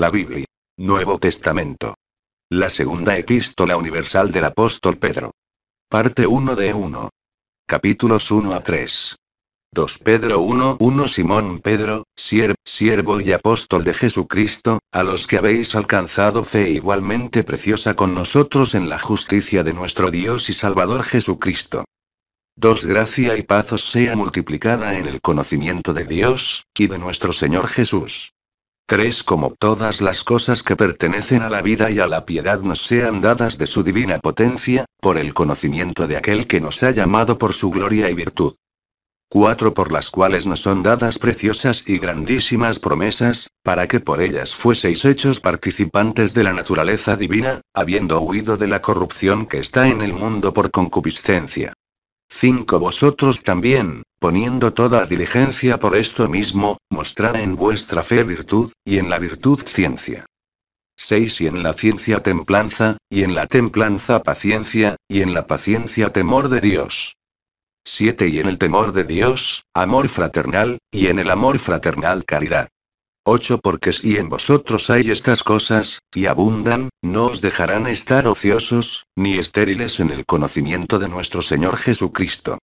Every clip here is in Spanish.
La Biblia. Nuevo Testamento. La segunda epístola universal del apóstol Pedro. Parte 1 de 1. Capítulos 1 a 3. 2 Pedro 1 1 Simón Pedro, siervo, siervo y apóstol de Jesucristo, a los que habéis alcanzado fe igualmente preciosa con nosotros en la justicia de nuestro Dios y Salvador Jesucristo. 2 Gracia y paz os sea multiplicada en el conocimiento de Dios, y de nuestro Señor Jesús. 3. Como todas las cosas que pertenecen a la vida y a la piedad nos sean dadas de su divina potencia, por el conocimiento de aquel que nos ha llamado por su gloria y virtud. 4. Por las cuales nos son dadas preciosas y grandísimas promesas, para que por ellas fueseis hechos participantes de la naturaleza divina, habiendo huido de la corrupción que está en el mundo por concupiscencia. 5. Vosotros también, poniendo toda diligencia por esto mismo, mostrad en vuestra fe virtud, y en la virtud ciencia. 6. Y en la ciencia templanza, y en la templanza paciencia, y en la paciencia temor de Dios. 7. Y en el temor de Dios, amor fraternal, y en el amor fraternal caridad. 8 Porque si en vosotros hay estas cosas, y abundan, no os dejarán estar ociosos, ni estériles en el conocimiento de nuestro Señor Jesucristo.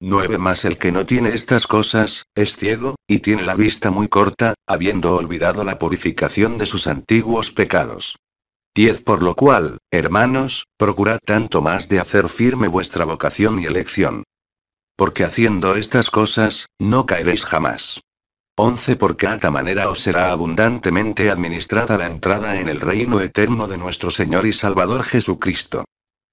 9 Más el que no tiene estas cosas, es ciego, y tiene la vista muy corta, habiendo olvidado la purificación de sus antiguos pecados. 10 Por lo cual, hermanos, procurad tanto más de hacer firme vuestra vocación y elección. Porque haciendo estas cosas, no caeréis jamás. 11 Porque tal manera os será abundantemente administrada la entrada en el reino eterno de nuestro Señor y Salvador Jesucristo.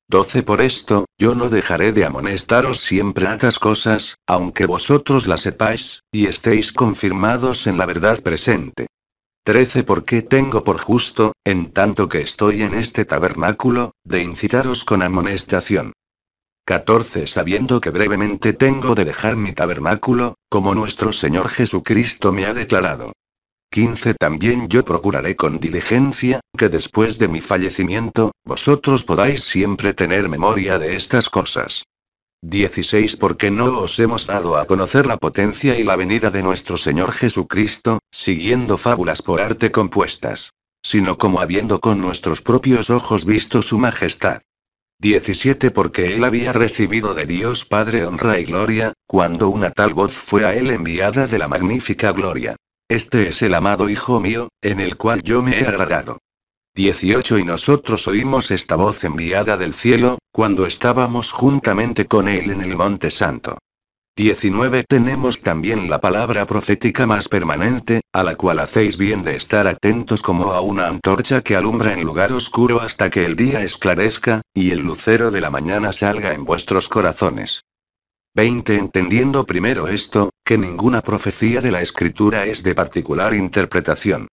12 Por esto, yo no dejaré de amonestaros siempre a atas cosas, aunque vosotros las sepáis, y estéis confirmados en la verdad presente. 13 Porque tengo por justo, en tanto que estoy en este tabernáculo, de incitaros con amonestación. 14. Sabiendo que brevemente tengo de dejar mi tabernáculo, como nuestro Señor Jesucristo me ha declarado. 15. También yo procuraré con diligencia, que después de mi fallecimiento, vosotros podáis siempre tener memoria de estas cosas. 16. Porque no os hemos dado a conocer la potencia y la venida de nuestro Señor Jesucristo, siguiendo fábulas por arte compuestas, sino como habiendo con nuestros propios ojos visto su majestad. 17 Porque él había recibido de Dios Padre honra y gloria, cuando una tal voz fue a él enviada de la magnífica gloria. Este es el amado Hijo mío, en el cual yo me he agradado. 18 Y nosotros oímos esta voz enviada del cielo, cuando estábamos juntamente con él en el monte santo. 19. Tenemos también la palabra profética más permanente, a la cual hacéis bien de estar atentos como a una antorcha que alumbra en lugar oscuro hasta que el día esclarezca, y el lucero de la mañana salga en vuestros corazones. 20. Entendiendo primero esto, que ninguna profecía de la escritura es de particular interpretación.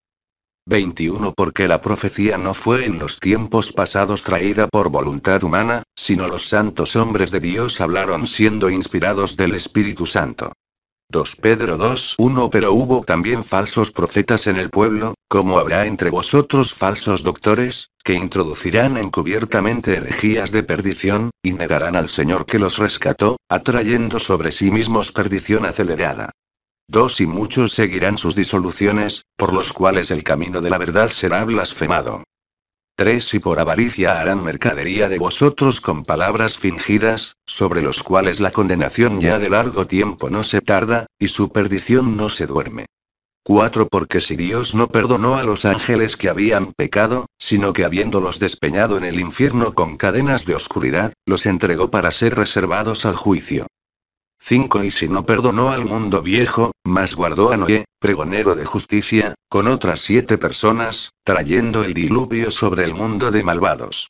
21 Porque la profecía no fue en los tiempos pasados traída por voluntad humana, sino los santos hombres de Dios hablaron siendo inspirados del Espíritu Santo. 2 Pedro 2 1 Pero hubo también falsos profetas en el pueblo, como habrá entre vosotros falsos doctores, que introducirán encubiertamente herejías de perdición, y negarán al Señor que los rescató, atrayendo sobre sí mismos perdición acelerada. Dos y muchos seguirán sus disoluciones, por los cuales el camino de la verdad será blasfemado. Tres y por avaricia harán mercadería de vosotros con palabras fingidas, sobre los cuales la condenación ya de largo tiempo no se tarda, y su perdición no se duerme. 4. Porque si Dios no perdonó a los ángeles que habían pecado, sino que habiéndolos despeñado en el infierno con cadenas de oscuridad, los entregó para ser reservados al juicio. 5 y si no perdonó al mundo viejo, mas guardó a Noé, pregonero de justicia, con otras siete personas, trayendo el diluvio sobre el mundo de malvados.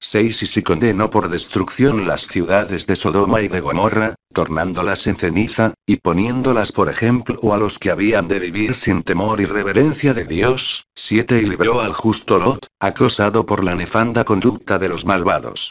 6 y si condenó por destrucción las ciudades de Sodoma y de Gomorra, tornándolas en ceniza, y poniéndolas por ejemplo a los que habían de vivir sin temor y reverencia de Dios, 7 y libró al justo Lot, acosado por la nefanda conducta de los malvados.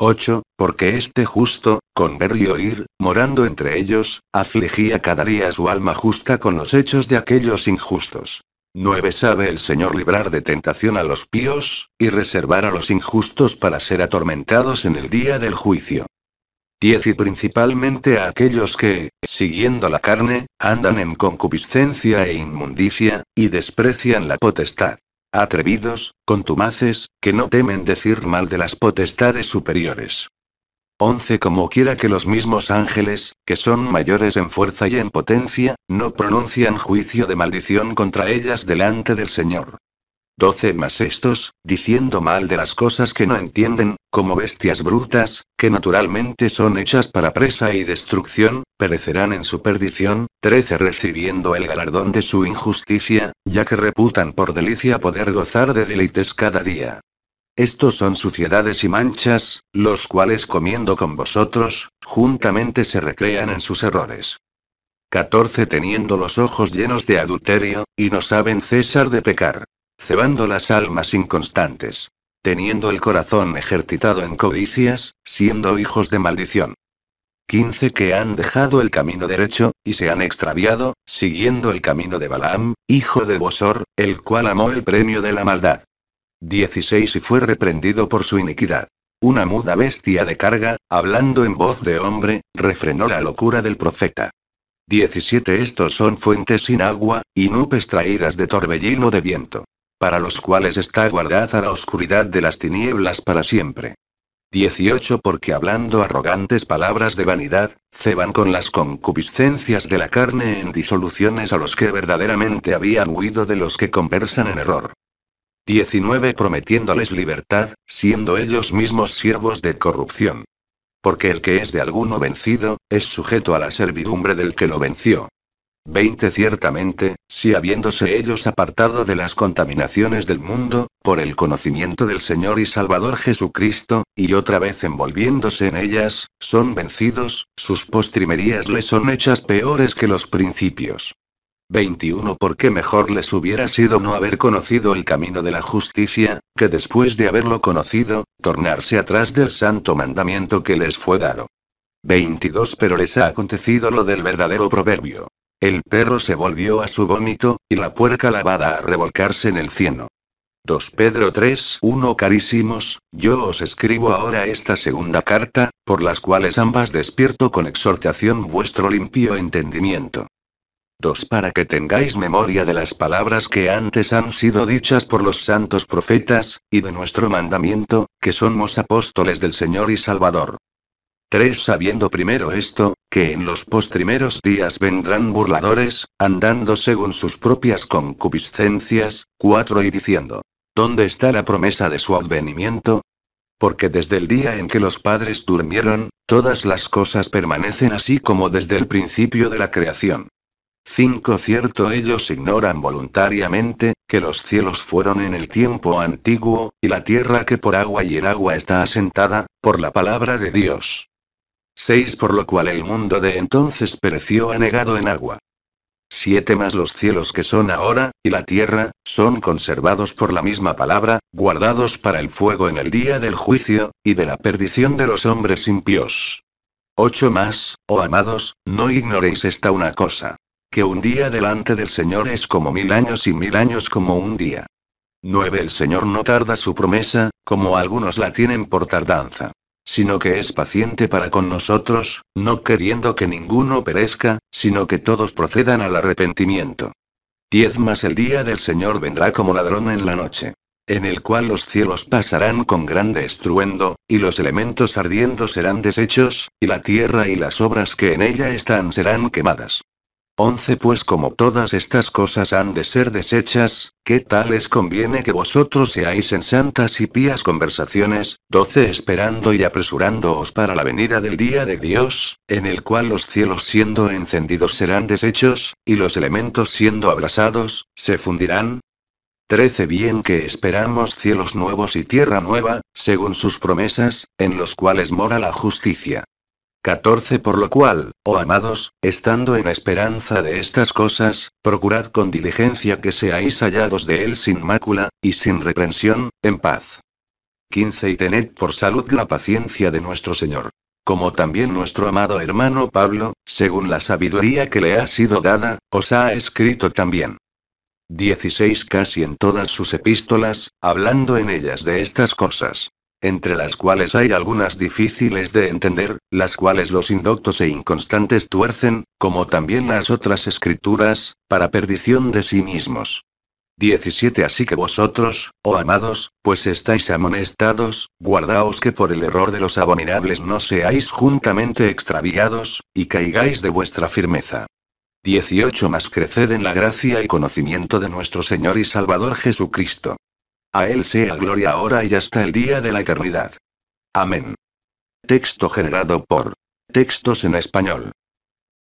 8, porque este justo, con ver y oír, morando entre ellos, afligía cada día su alma justa con los hechos de aquellos injustos. 9. Sabe el Señor librar de tentación a los píos, y reservar a los injustos para ser atormentados en el día del juicio. 10. Y principalmente a aquellos que, siguiendo la carne, andan en concupiscencia e inmundicia, y desprecian la potestad atrevidos, contumaces, que no temen decir mal de las potestades superiores. 11. Como quiera que los mismos ángeles, que son mayores en fuerza y en potencia, no pronuncian juicio de maldición contra ellas delante del Señor. 12 más estos, diciendo mal de las cosas que no entienden, como bestias brutas, que naturalmente son hechas para presa y destrucción, perecerán en su perdición, 13 recibiendo el galardón de su injusticia, ya que reputan por delicia poder gozar de deleites cada día. Estos son suciedades y manchas, los cuales comiendo con vosotros, juntamente se recrean en sus errores. 14 Teniendo los ojos llenos de adulterio, y no saben cesar de pecar cebando las almas inconstantes, teniendo el corazón ejercitado en codicias, siendo hijos de maldición. 15 que han dejado el camino derecho, y se han extraviado, siguiendo el camino de Balaam, hijo de Bosor, el cual amó el premio de la maldad. 16 y fue reprendido por su iniquidad. Una muda bestia de carga, hablando en voz de hombre, refrenó la locura del profeta. 17 Estos son fuentes sin agua, y nubes traídas de torbellino de viento para los cuales está guardada la oscuridad de las tinieblas para siempre. 18 Porque hablando arrogantes palabras de vanidad, ceban con las concupiscencias de la carne en disoluciones a los que verdaderamente habían huido de los que conversan en error. 19 Prometiéndoles libertad, siendo ellos mismos siervos de corrupción. Porque el que es de alguno vencido, es sujeto a la servidumbre del que lo venció. 20 ciertamente, si habiéndose ellos apartado de las contaminaciones del mundo, por el conocimiento del Señor y Salvador Jesucristo, y otra vez envolviéndose en ellas, son vencidos, sus postrimerías les son hechas peores que los principios. 21 Porque mejor les hubiera sido no haber conocido el camino de la justicia, que después de haberlo conocido, tornarse atrás del santo mandamiento que les fue dado. 22 Pero les ha acontecido lo del verdadero proverbio. El perro se volvió a su vómito, y la puerca lavada a revolcarse en el cieno. 2 Pedro 3, 1 Carísimos, yo os escribo ahora esta segunda carta, por las cuales ambas despierto con exhortación vuestro limpio entendimiento. 2 Para que tengáis memoria de las palabras que antes han sido dichas por los santos profetas, y de nuestro mandamiento, que somos apóstoles del Señor y Salvador. 3. Sabiendo primero esto, que en los postrimeros días vendrán burladores, andando según sus propias concupiscencias, 4. Y diciendo, ¿dónde está la promesa de su advenimiento? Porque desde el día en que los padres durmieron, todas las cosas permanecen así como desde el principio de la creación. 5. Cierto ellos ignoran voluntariamente, que los cielos fueron en el tiempo antiguo, y la tierra que por agua y en agua está asentada, por la palabra de Dios 6 por lo cual el mundo de entonces pereció anegado en agua. 7 más los cielos que son ahora, y la tierra, son conservados por la misma palabra, guardados para el fuego en el día del juicio, y de la perdición de los hombres impíos. 8 más, oh amados, no ignoréis esta una cosa. Que un día delante del Señor es como mil años y mil años como un día. 9. El Señor no tarda su promesa, como algunos la tienen por tardanza, sino que es paciente para con nosotros, no queriendo que ninguno perezca, sino que todos procedan al arrepentimiento. Diez más el día del Señor vendrá como ladrón en la noche, en el cual los cielos pasarán con grande estruendo, y los elementos ardiendo serán deshechos, y la tierra y las obras que en ella están serán quemadas. 11 Pues como todas estas cosas han de ser desechas, ¿qué tal les conviene que vosotros seáis en santas y pías conversaciones? 12 Esperando y apresurándoos para la venida del día de Dios, en el cual los cielos siendo encendidos serán deshechos, y los elementos siendo abrasados, se fundirán, 13 Bien que esperamos cielos nuevos y tierra nueva, según sus promesas, en los cuales mora la justicia. 14 Por lo cual, oh amados, estando en esperanza de estas cosas, procurad con diligencia que seáis hallados de él sin mácula, y sin reprensión, en paz. 15 Y tened por salud la paciencia de nuestro Señor. Como también nuestro amado hermano Pablo, según la sabiduría que le ha sido dada, os ha escrito también. 16 Casi en todas sus epístolas, hablando en ellas de estas cosas entre las cuales hay algunas difíciles de entender, las cuales los indoctos e inconstantes tuercen, como también las otras escrituras, para perdición de sí mismos. 17 Así que vosotros, oh amados, pues estáis amonestados, guardaos que por el error de los abominables no seáis juntamente extraviados, y caigáis de vuestra firmeza. 18 Más creced en la gracia y conocimiento de nuestro Señor y Salvador Jesucristo. A Él sea gloria ahora y hasta el día de la eternidad. Amén. Texto generado por Textos en Español.